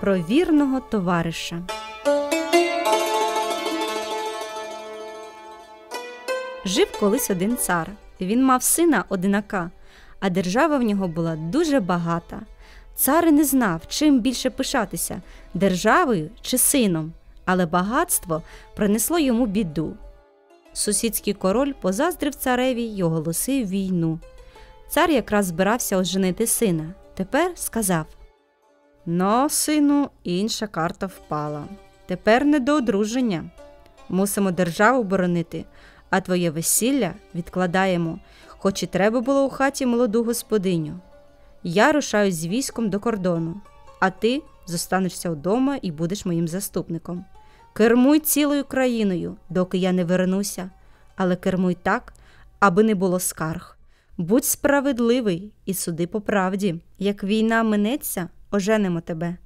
Про вірного товариша. Жив колись один цар. Він мав сина одинака, а держава в нього була дуже багата. Цар і не знав, чим більше пишатися державою чи сином, але багатство принесло йому біду. Сусідський король позаздрив цареві й оголосив війну. Цар якраз збирався оженити сина. Тепер сказав Но, сину, інша карта впала. Тепер не до одруження. Мусимо державу боронити, а твоє весілля відкладаємо, хоч і треба було у хаті молоду господиню. Я рушаю з військом до кордону, а ти зостанешся вдома і будеш моїм заступником. Кермуй цілою країною, доки я не вернуся, але кермуй так, аби не було скарг. Будь справедливий і суди по правді. Як війна минеться, оженемо тебе.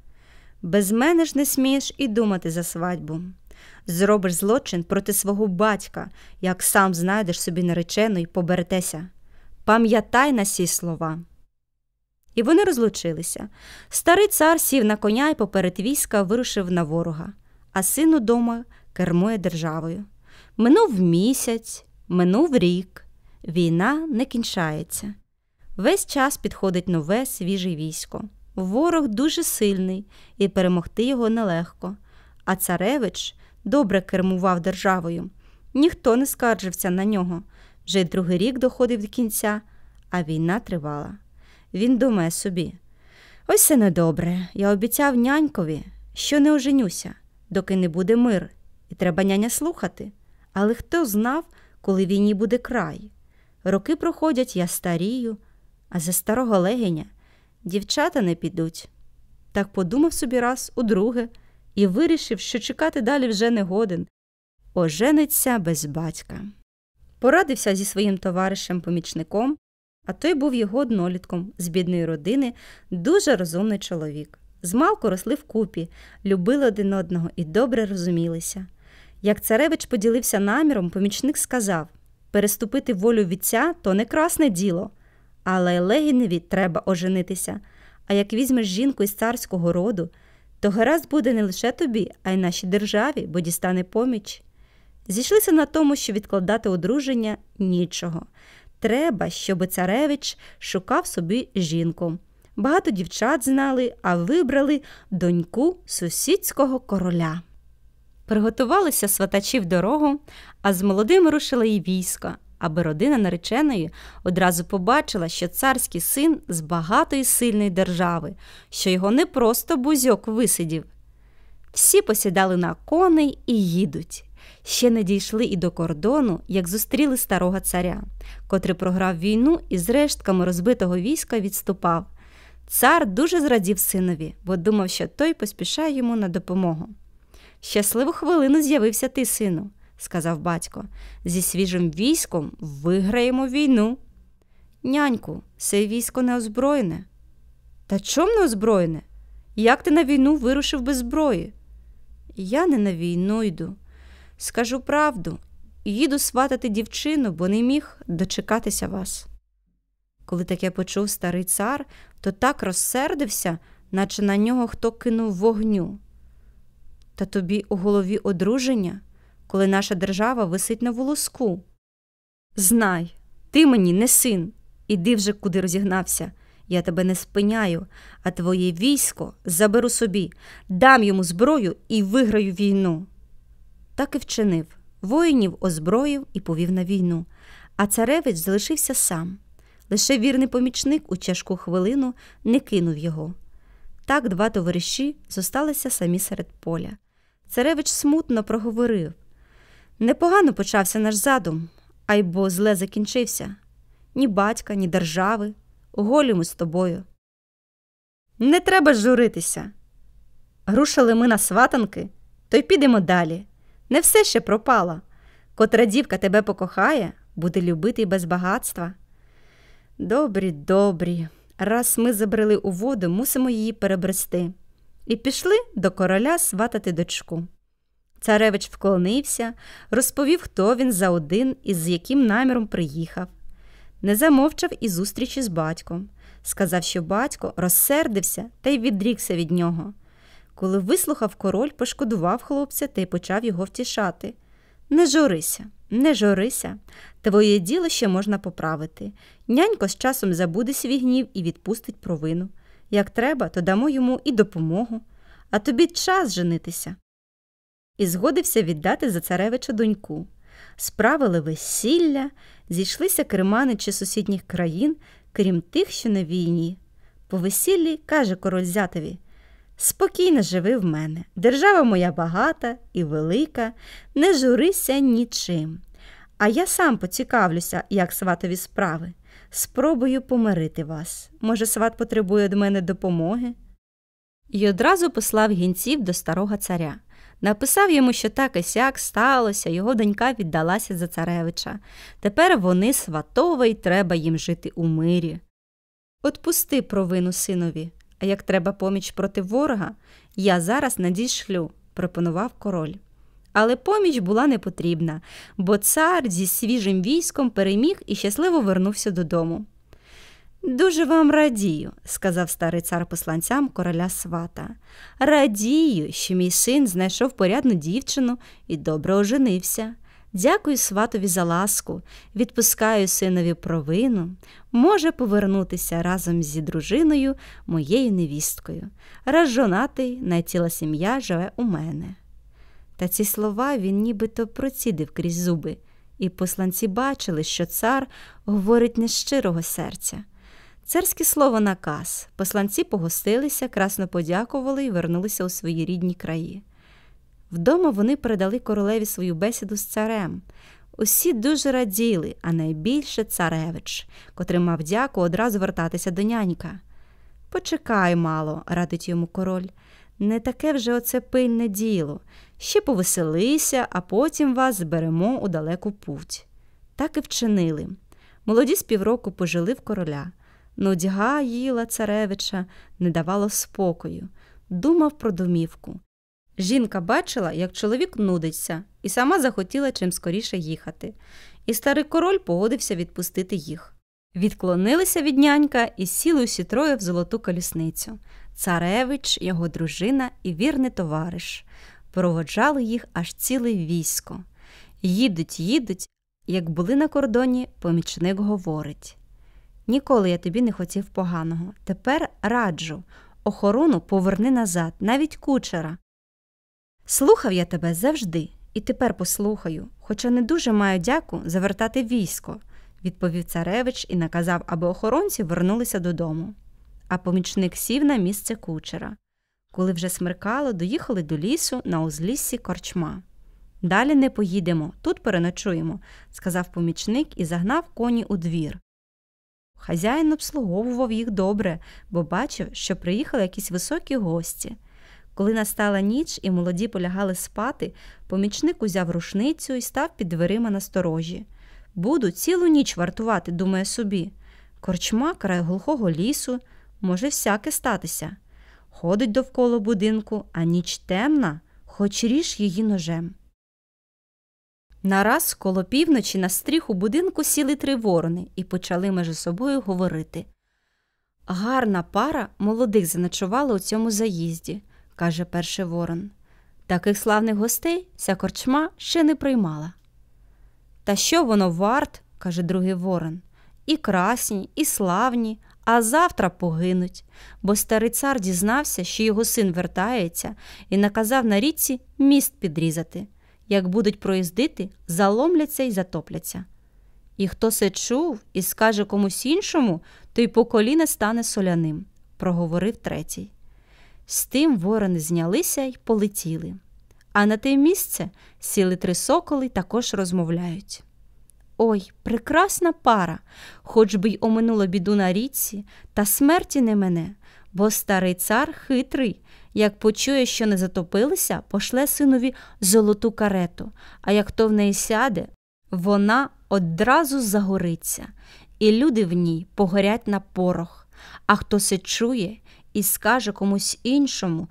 Без мене ж не смієш і думати за свадьбу. Зробиш злочин проти свого батька, як сам знайдеш собі наречену й поберетеся. Пам'ятай на сі слова. І вони розлучилися. Старий цар сів на коня і поперед війська вирушив на ворога а син удома кермує державою. Минув місяць, минув рік, війна не кінчається. Весь час підходить нове свіже військо. Ворог дуже сильний і перемогти його нелегко. А царевич добре кермував державою. Ніхто не скаржився на нього. Вже другий рік доходив до кінця, а війна тривала. Він думає собі: ось це недобре. Я обіцяв нянькові, що не оженюся доки не буде мир, і треба няня слухати. Але хто знав, коли війні буде край? Роки проходять, я старію, а за старого легеня дівчата не підуть. Так подумав собі раз удруге і вирішив, що чекати далі вже не годен. Ожениться без батька. Порадився зі своїм товаришем-помічником, а той був його однолітком з бідної родини, дуже розумний чоловік. Змалку росли вкупі, любили один одного і добре розумілися. Як царевич поділився наміром, помічник сказав переступити волю вітця то не красне діло, але Легіневі треба оженитися. А як візьмеш жінку із царського роду, то гаразд буде не лише тобі, а й нашій державі, бо дістане поміч. Зійшлися на тому, що відкладати одруження нічого. Треба, щоби царевич шукав собі жінку. Багато дівчат знали, а вибрали доньку сусідського короля. Приготувалися сватачі в дорогу, а з молодим рушила й військо, аби родина нареченої одразу побачила, що царський син з багатої сильної держави, що його не просто бузьок висидів. Всі посідали на коней і їдуть. Ще не дійшли і до кордону, як зустріли старого царя, котрий програв війну і з рештками розбитого війська відступав. Цар дуже зрадів синові, бо думав, що той поспішає йому на допомогу. Щасливу хвилину з'явився ти, сину, сказав батько. Зі свіжим військом виграємо війну. Няньку, це військо не озброєне. Та чом не озброєне? Як ти на війну вирушив без зброї? Я не на війну йду. Скажу правду, їду сватати дівчину, бо не міг дочекатися вас. Коли таке почув старий цар, то так розсердився, наче на нього хто кинув вогню. Та тобі у голові одруження, коли наша держава висить на волоску. Знай, ти мені не син, іди вже куди розігнався. Я тебе не спиняю, а твоє військо заберу собі, дам йому зброю і виграю війну. Так і вчинив воїнів озброїв і повів на війну, а царевич залишився сам. Лише вірний помічник у тяжку хвилину не кинув його. Так два товариші зосталися самі серед поля. Царевич смутно проговорив непогано почався наш задум, а й бо зле закінчився ні батька, ні держави. Голі ми з тобою. Не треба журитися. Рушили ми на сватанки, то й підемо далі. Не все ще пропало. Котра дівка тебе покохає, буде любити й без багатства. Добрі, добрі. Раз ми забрели у воду, мусимо її перебрести. І пішли до короля сватати дочку. Царевич вклонився, розповів, хто він за один і з яким наміром приїхав. Не замовчав і зустрічі з батьком. Сказав, що батько розсердився та й відрікся від нього. Коли вислухав король, пошкодував хлопця та й почав його втішати. Не журися. Не журися, твоє діло ще можна поправити. Нянько з часом забуде свій гнів і відпустить провину. Як треба, то дамо йому і допомогу, а тобі час женитися. І згодився віддати за царевича доньку. Справили весілля, зійшлися кермани чи сусідніх країн, крім тих, що на війні. По весіллі каже король зятеві Спокійно живи в мене. Держава моя багата і велика, не журися нічим. А я сам поцікавлюся, як сватові справи. Спробую помирити вас. Може, сват потребує від мене допомоги? І одразу послав гінців до старого царя. Написав йому, що так і сяк сталося, його донька віддалася за царевича. Тепер вони сватова і треба їм жити у мирі. Отпусти провину синові. А як треба поміч проти ворога, я зараз надішлю, пропонував король. Але поміч була не потрібна, бо цар зі свіжим військом переміг і щасливо вернувся додому. Дуже вам радію, сказав старий цар посланцям короля свата. Радію, що мій син знайшов порядну дівчину і добре оженився. Дякую сватові за ласку, відпускаю синові провину, може повернутися разом зі дружиною, моєю невісткою. Раз жонатий, найціла сім'я живе у мене. Та ці слова він нібито процідив крізь зуби, і посланці бачили, що цар говорить нещирого серця. Царське слово наказ. Посланці погостилися, красно подякували і вернулися у свої рідні краї. Вдома вони передали королеві свою бесіду з царем. Усі дуже раділи, а найбільше царевич, котрий мав дяку одразу вертатися до нянька. Почекай, мало, радить йому король. Не таке вже оце пильне діло. Ще повеселися, а потім вас зберемо у далеку путь. Так і вчинили. Молоді з півроку пожили в короля. Нудьга їла царевича, не давала спокою, думав про домівку. Жінка бачила, як чоловік нудиться, і сама захотіла чим скоріше їхати. І старий король погодився відпустити їх. Відклонилися від нянька і сіли усі троє в золоту колісницю. Царевич, його дружина і вірний товариш. Проводжали їх аж ціле військо. Їдуть, їдуть, як були на кордоні, помічник говорить Ніколи я тобі не хотів поганого. Тепер раджу, охорону поверни назад, навіть кучера. Слухав я тебе завжди і тепер послухаю, хоча не дуже маю дяку завертати військо, відповів царевич і наказав, аби охоронці вернулися додому. А помічник сів на місце кучера. Коли вже смеркало, доїхали до лісу на узліссі корчма. Далі не поїдемо, тут переночуємо, сказав помічник і загнав коні у двір. Хазяїн обслуговував їх добре, бо бачив, що приїхали якісь високі гості. Коли настала ніч і молоді полягали спати, помічник узяв рушницю і став під дверима на сторожі. Буду цілу ніч вартувати, думає собі. Корчма край глухого лісу, може всяке статися. Ходить довкола будинку, а ніч темна, хоч ріж її ножем. Нараз коло півночі на стріху будинку сіли три ворони і почали між собою говорити. Гарна пара молодих заночувала у цьому заїзді каже перший ворон. Таких славних гостей ця корчма ще не приймала. Та що воно варт, каже другий ворон, і красні, і славні, а завтра погинуть, бо старий цар дізнався, що його син вертається, і наказав на річці міст підрізати. Як будуть проїздити, заломляться і затопляться. І хто се чув і скаже комусь іншому, то й по коліна стане соляним, проговорив третій. З тим ворони знялися й полетіли. А на те місце сіли три соколи також розмовляють. Ой, прекрасна пара, хоч би й оминула біду на річці, та смерті не мене, бо старий цар хитрий, як почує, що не затопилися, пошле синові золоту карету, а як то в неї сяде, вона одразу загориться, і люди в ній погорять на порох. А хто се чує і скаже комусь іншому,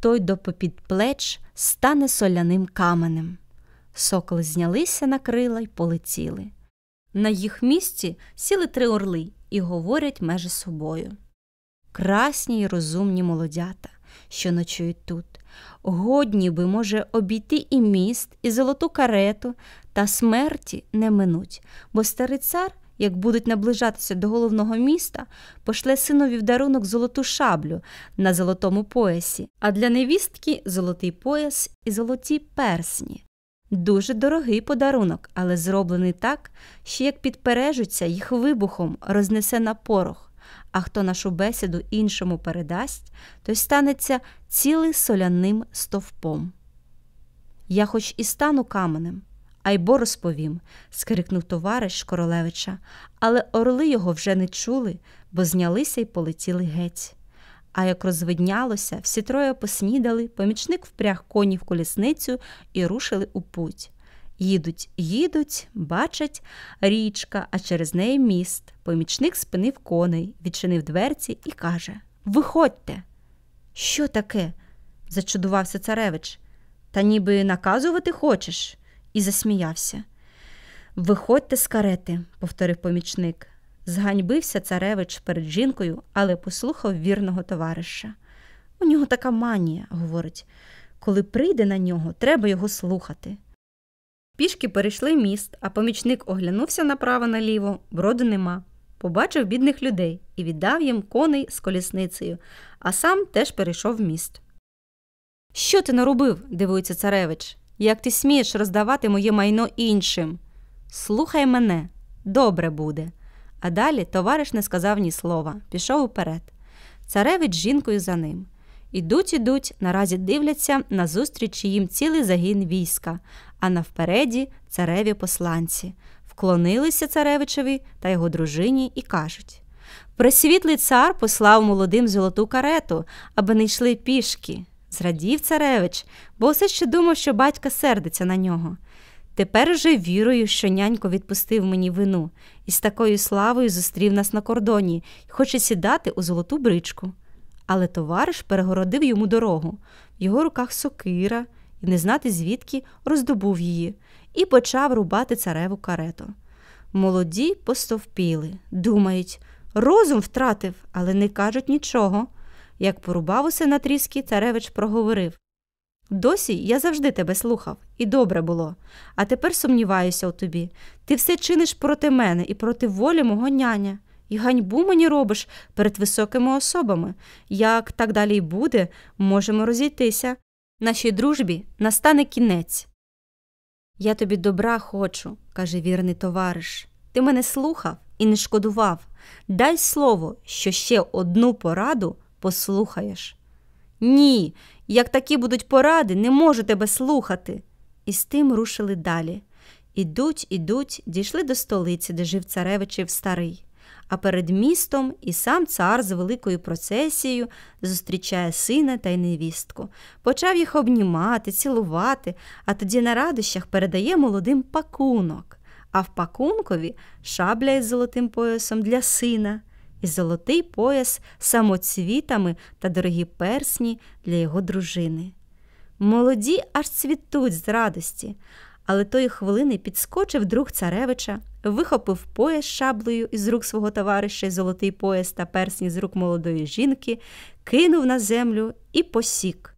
той до попід плеч стане соляним каменем. Соколи знялися на крила й полетіли. На їх місці сіли три орли і говорять межи собою. Красні й розумні молодята, що ночують тут, годні би, може, обійти і міст, і золоту карету, та смерті не минуть, бо старий цар як будуть наближатися до головного міста, пошле синові в дарунок золоту шаблю на золотому поясі, а для невістки золотий пояс і золоті персні. Дуже дорогий подарунок, але зроблений так, що як підпережуться, їх вибухом рознесе на порох, а хто нашу бесіду іншому передасть, той станеться цілий соляним стовпом. Я хоч і стану каменем. Айбо розповім, скрикнув товариш Королевича, але орли його вже не чули, бо знялися й полетіли геть. А як розвиднялося, всі троє поснідали, помічник впряг коні в колісницю і рушили у путь. Їдуть, їдуть, бачать річка, а через неї міст. Помічник спинив коней, відчинив дверці і каже Виходьте. Що таке? зачудувався царевич. Та ніби наказувати хочеш і засміявся. Виходьте з карети, повторив помічник. Зганьбився царевич перед жінкою, але послухав вірного товариша. У нього така манія, говорить, коли прийде на нього, треба його слухати. Пішки перейшли міст, а помічник оглянувся направо наліво, броду нема. Побачив бідних людей і віддав їм коней з колісницею, а сам теж перейшов в міст. Що ти наробив? дивується царевич. Як ти смієш роздавати моє майно іншим? Слухай мене, добре буде. А далі товариш не сказав ні слова, пішов уперед. Царевич з жінкою за ним. Ідуть, ідуть, наразі дивляться назустріч їм цілий загін війська, а навпереді цареві посланці, вклонилися царевичеві та його дружині і кажуть Пресвітлий цар послав молодим золоту карету, аби не йшли пішки. Зрадів царевич, бо все ще думав, що батька сердиться на нього. Тепер уже вірую, що нянько відпустив мені вину і з такою славою зустрів нас на кордоні і хоче сідати у золоту бричку. Але товариш перегородив йому дорогу, в його руках сокира і не знати звідки роздобув її і почав рубати цареву карету. Молоді постовпіли, думають, розум втратив, але не кажуть нічого. Як порубав усе на тріски, царевич проговорив Досі я завжди тебе слухав, і добре було, а тепер сумніваюся у тобі. Ти все чиниш проти мене і проти волі мого няня, і ганьбу мені робиш перед високими особами. Як так далі й буде, можемо розійтися. Нашій дружбі настане кінець. Я тобі добра хочу, каже вірний товариш. Ти мене слухав і не шкодував. Дай слово, що ще одну пораду послухаєш. Ні, як такі будуть поради, не можу тебе слухати. І з тим рушили далі. Ідуть, ідуть, дійшли до столиці, де жив царевичів старий. А перед містом і сам цар з великою процесією зустрічає сина та й невістку, почав їх обнімати, цілувати, а тоді на радощах передає молодим пакунок, а в пакункові шабля із золотим поясом для сина і золотий пояс самоцвітами та дорогі персні для його дружини. Молоді аж цвітуть з радості, але тої хвилини підскочив друг царевича, вихопив пояс шаблею із рук свого товариша золотий пояс та персні з рук молодої жінки, кинув на землю і посік.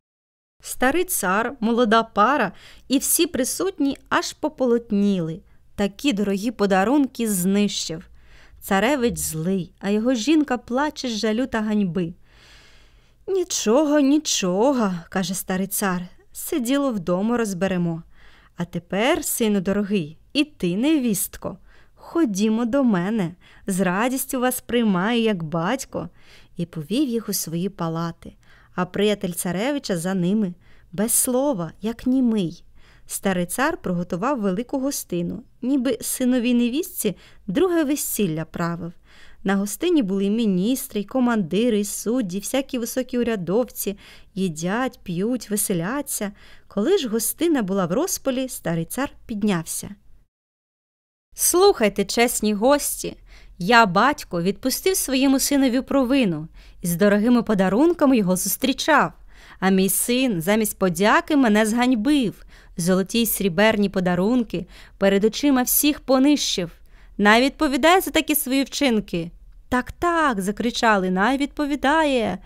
Старий цар, молода пара і всі присутні аж пополотніли. Такі дорогі подарунки знищив. Царевич злий, а його жінка плаче з жалю та ганьби. Нічого, нічого, каже старий цар, сиділо вдома розберемо. А тепер, сину дорогий, і ти, невістко, ходімо до мене, з радістю вас приймаю, як батько, і повів їх у свої палати, а приятель царевича за ними, без слова, як німий. Старий цар приготував велику гостину, ніби синовій невістці друге весілля правив. На гостині були міністри, й командири, й судді, всякі високі урядовці, їдять, п'ють, веселяться. Коли ж гостина була в розпалі, старий цар піднявся. Слухайте, чесні гості. Я, батько, відпустив своєму синові провину і з дорогими подарунками його зустрічав. А мій син замість подяки мене зганьбив золоті й сріберні подарунки перед очима всіх понищив. Най відповідає за такі свої вчинки. Так, так, закричали, най відповідає.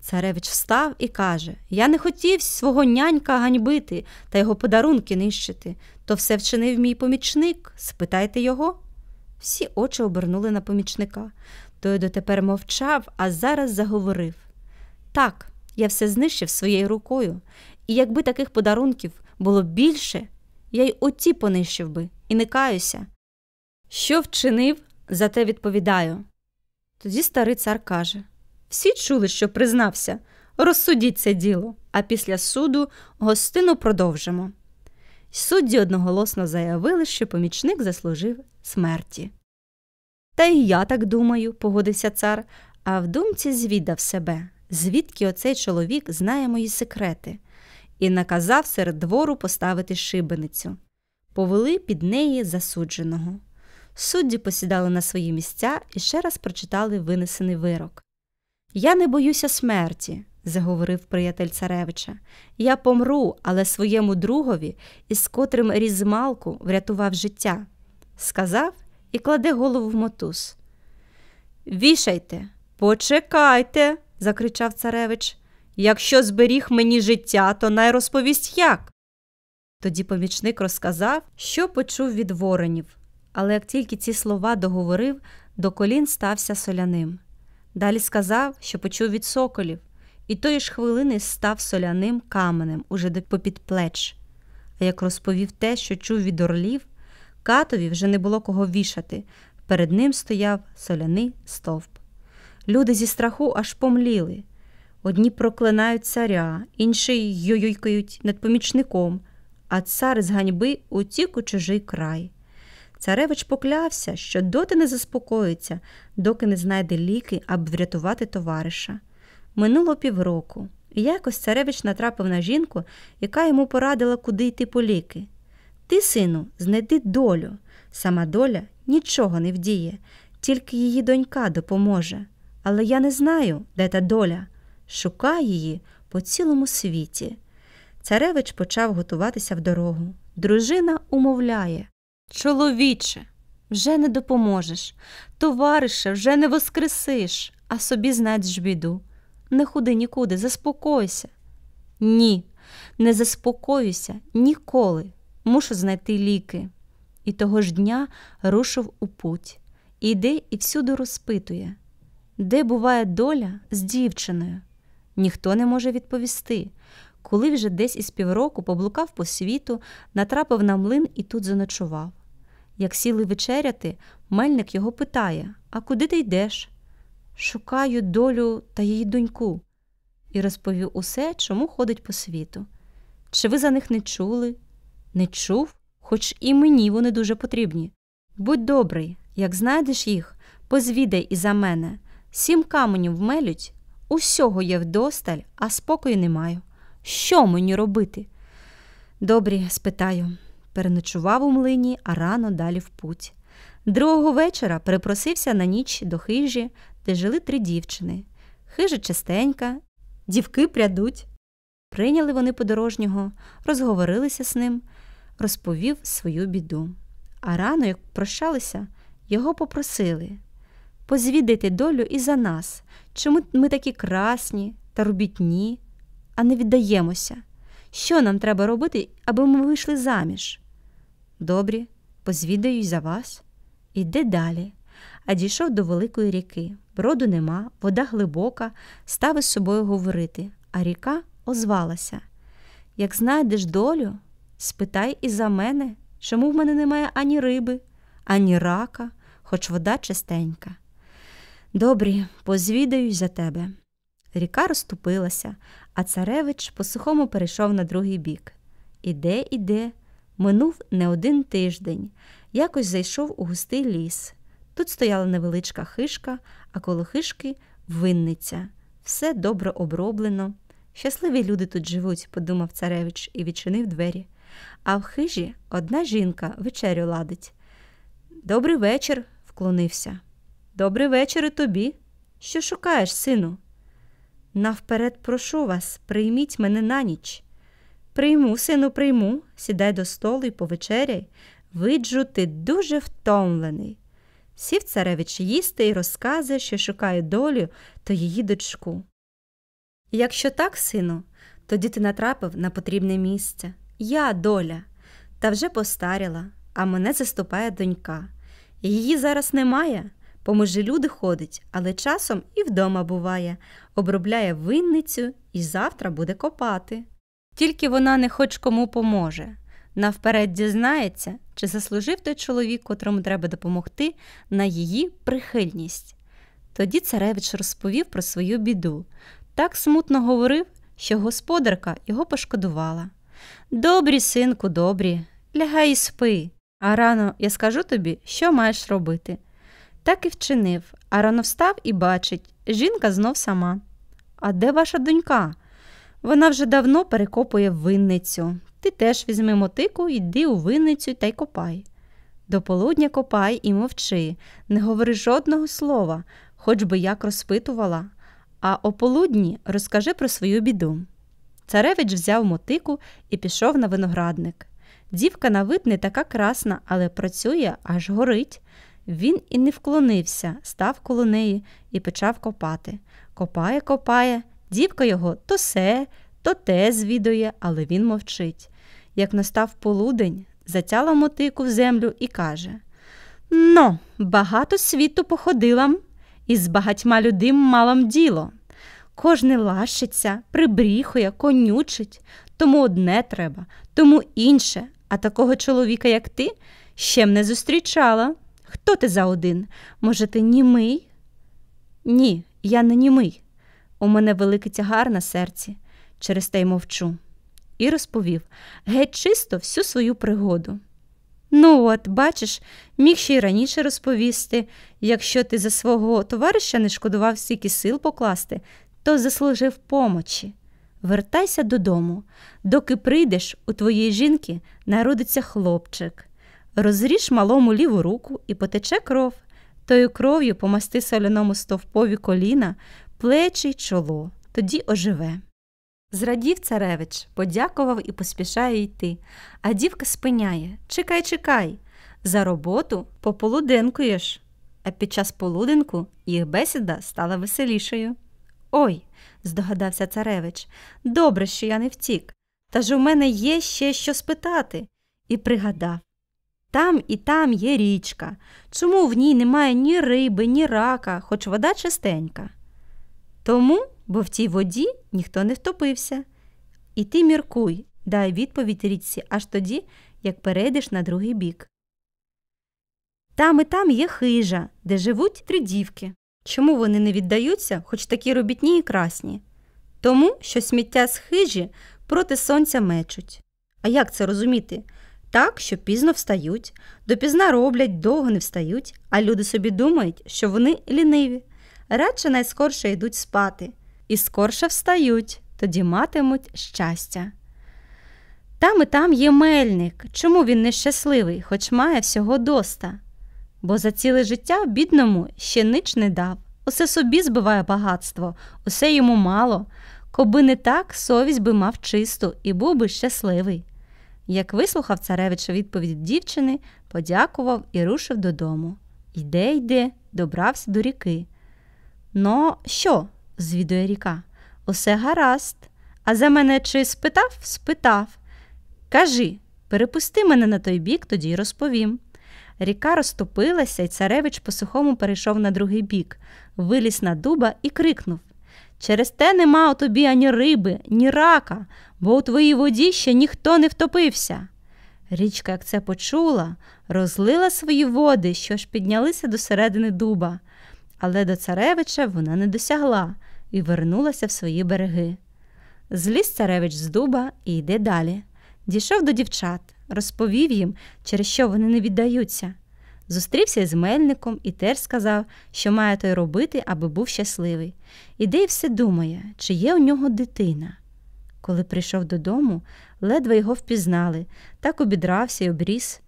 Царевич встав і каже Я не хотів свого нянька ганьбити та його подарунки нищити. То все вчинив мій помічник. Спитайте його. Всі очі обернули на помічника. Той дотепер мовчав, а зараз заговорив. Так, я все знищив своєю рукою, і якби таких подарунків було б більше, я й оті понищив би і не каюся. Що вчинив, за те відповідаю. Тоді старий цар каже всі чули, що признався, розсудіть це діло, а після суду гостину продовжимо. Судді одноголосно заявили, що помічник заслужив смерті. Та й я так думаю, погодився цар, а в думці звідав себе, звідки оцей чоловік знає мої секрети і наказав серед двору поставити шибеницю. Повели під неї засудженого. Судді посідали на свої місця і ще раз прочитали винесений вирок. Я не боюся смерті, заговорив приятель царевича. Я помру, але своєму другові, із котрим різмалку врятував життя, сказав і кладе голову в мотуз. Вішайте, почекайте, закричав царевич. Якщо зберіг мені життя, то най розповість як. Тоді помічник розказав, що почув від воронів, але як тільки ці слова договорив, до колін стався соляним. Далі сказав, що почув від соколів, і тої ж хвилини став соляним каменем уже попід плеч. А як розповів те, що чув від орлів, катові вже не було кого вішати. Перед ним стояв соляний стовп. Люди зі страху аж помліли. Одні проклинають царя, інші йойкають над помічником, а цар з ганьби утік у чужий край. Царевич поклявся, що доти не заспокоїться, доки не знайде ліки, аби врятувати товариша. Минуло півроку, і якось царевич натрапив на жінку, яка йому порадила, куди йти по ліки. Ти, сину, знайди долю. Сама доля нічого не вдіє, тільки її донька допоможе. Але я не знаю, де та доля шукає її по цілому світі. Царевич почав готуватися в дорогу. Дружина умовляє Чоловіче, вже не допоможеш, товариша вже не воскресиш, а собі знайдеш біду. Не ходи нікуди, заспокойся. Ні, не заспокоюся ніколи. Мушу знайти ліки. І того ж дня рушив у путь. Іди і всюди розпитує, де буває доля з дівчиною ніхто не може відповісти. Коли вже десь із півроку поблукав по світу, натрапив на млин і тут заночував. Як сіли вечеряти, мельник його питає А куди ти йдеш? Шукаю долю та її доньку і розповів усе, чому ходить по світу. Чи ви за них не чули? Не чув, хоч і мені вони дуже потрібні. Будь добрий, як знайдеш їх, позвідай і за мене. Сім каменів вмелють, Усього є вдосталь, а спокою не маю. Що мені робити? Добрі, спитаю, переночував у млині, а рано далі в путь. Другого вечора перепросився на ніч до хижі, де жили три дівчини. Хижа частенька, дівки прядуть. Прийняли вони подорожнього, розговорилися з ним, розповів свою біду. А рано, як прощалися, його попросили позвідити долю і за нас, чому ми такі красні та робітні, а не віддаємося. Що нам треба робити, аби ми вийшли заміж? Добрі, позвідаю за вас. Іде далі, а дійшов до великої ріки. Броду нема, вода глибока, став із собою говорити, а ріка озвалася. Як знайдеш долю, спитай і за мене, чому в мене немає ані риби, ані рака, хоч вода чистенька. Добрі, позвідаю за тебе. Ріка розступилася, а царевич по сухому перейшов на другий бік. Іде, іде, минув не один тиждень, якось зайшов у густий ліс. Тут стояла невеличка хишка, а коло хишки винниця. Все добре оброблено. Щасливі люди тут живуть, подумав царевич і відчинив двері. А в хижі одна жінка вечерю ладить. Добрий вечір, вклонився. Добрий вечір і тобі. Що шукаєш, сину? Навперед, прошу вас, прийміть мене на ніч. Прийму, сину, прийму, сідай до столу і повечеряй. Виджу, ти дуже втомлений. Сів царевич їсти і розказує, що шукає долю то її дочку. Якщо так, сину, тоді ти натрапив на потрібне місце. Я доля, та вже постаріла, а мене заступає донька. Її зараз немає, Поможе люди ходить, але часом і вдома буває, обробляє винницю і завтра буде копати. Тільки вона не хоч кому поможе. Навперед дізнається, чи заслужив той чоловік, котрому треба допомогти, на її прихильність. Тоді царевич розповів про свою біду. Так смутно говорив, що господарка його пошкодувала. Добрі, синку, добрі, лягай і спи, а рано я скажу тобі, що маєш робити. Так і вчинив, а рано встав і бачить, жінка знов сама. А де ваша донька? Вона вже давно перекопує винницю. Ти теж візьми мотику, йди у винницю та й копай. До полудня копай і мовчи, не говори жодного слова, хоч би як розпитувала, а о полудні розкажи про свою біду. Царевич взяв мотику і пішов на виноградник. Дівка на вид не така красна, але працює, аж горить. Він і не вклонився, став коло неї і почав копати. Копає, копає, дівка його то се, то те звідує, але він мовчить. Як настав полудень, затяла мотику в землю і каже Но, багато світу походилам і з багатьма людим малам діло. Кожне лащиться, прибріхує, конючить, тому одне треба, тому інше, а такого чоловіка, як ти, ще б не зустрічала. Хто ти за один? Може, ти німий? Ні, я не німий. У мене великий тягар на серці, через те й мовчу. І розповів геть чисто всю свою пригоду. Ну, от, бачиш, міг ще й раніше розповісти, якщо ти за свого товариша не шкодував стільки сил покласти, то заслужив помочі. Вертайся додому, доки прийдеш у твоєї жінки, народиться хлопчик. Розріж малому ліву руку і потече кров, тою кров'ю помасти соляному стовпові коліна, плечі й чоло, тоді оживе. Зрадів царевич, подякував і поспішає йти. А дівка спиняє Чекай, чекай. За роботу пополуденкуєш. А під час полуденку їх бесіда стала веселішою. Ой, здогадався царевич, добре, що я не втік. Та ж у мене є ще що спитати. І пригадав там і там є річка. Чому в ній немає ні риби, ні рака, хоч вода чистенька? Тому, бо в тій воді ніхто не втопився. І ти міркуй, дай відповідь річці аж тоді, як перейдеш на другий бік. Там і там є хижа, де живуть три дівки. Чому вони не віддаються, хоч такі робітні і красні? Тому що сміття з хижі проти сонця мечуть. А як це розуміти? Так, що пізно встають, допізна роблять, довго не встають, а люди собі думають, що вони ліниві, радше найскорше йдуть спати і скорше встають, тоді матимуть щастя. Там і там є мельник. Чому він нещасливий, хоч має всього доста? Бо за ціле життя бідному ще нич не дав. Усе собі збиває багатство, усе йому мало. Коби не так совість би мав чисту і був би щасливий. Як вислухав царевич відповідь дівчини, подякував і рушив додому. Йде, йде, добрався до ріки. Ну, що? звідує ріка. Усе гаразд. А за мене чи спитав? Спитав. Кажи, перепусти мене на той бік, тоді й розповім. Ріка розтопилася, і царевич по сухому перейшов на другий бік, виліз на дуба і крикнув Через те нема у тобі ані риби, ні рака, бо у твоїй воді ще ніхто не втопився. Річка, як це почула, розлила свої води, що ж піднялися до середини дуба, але до царевича вона не досягла і вернулася в свої береги. Зліз царевич з дуба і йде далі. Дійшов до дівчат, розповів їм, через що вони не віддаються. Зустрівся з мельником і теж сказав, що має той робити, аби був щасливий. Іде і все думає, чи є у нього дитина. Коли прийшов додому, ледве його впізнали, так обідрався й обріс.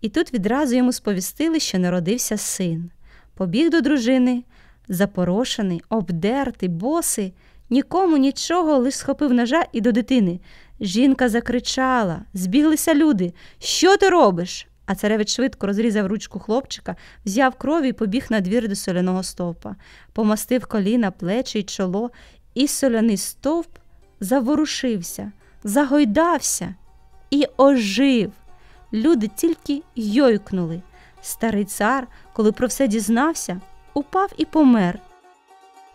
І тут відразу йому сповістили, що народився син. Побіг до дружини, запорошений, обдертий, босий, нікому нічого, лиш схопив ножа і до дитини. Жінка закричала, збіглися люди. Що ти робиш? А царевич швидко розрізав ручку хлопчика, взяв кров і побіг на двір до соляного стовпа, помастив коліна, плечі й чоло, і соляний стовп заворушився, загойдався і ожив. Люди тільки йойкнули. Старий цар, коли про все дізнався, упав і помер.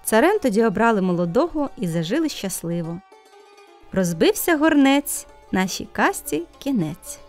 Царем тоді обрали молодого і зажили щасливо. Розбився горнець, нашій касті кінець.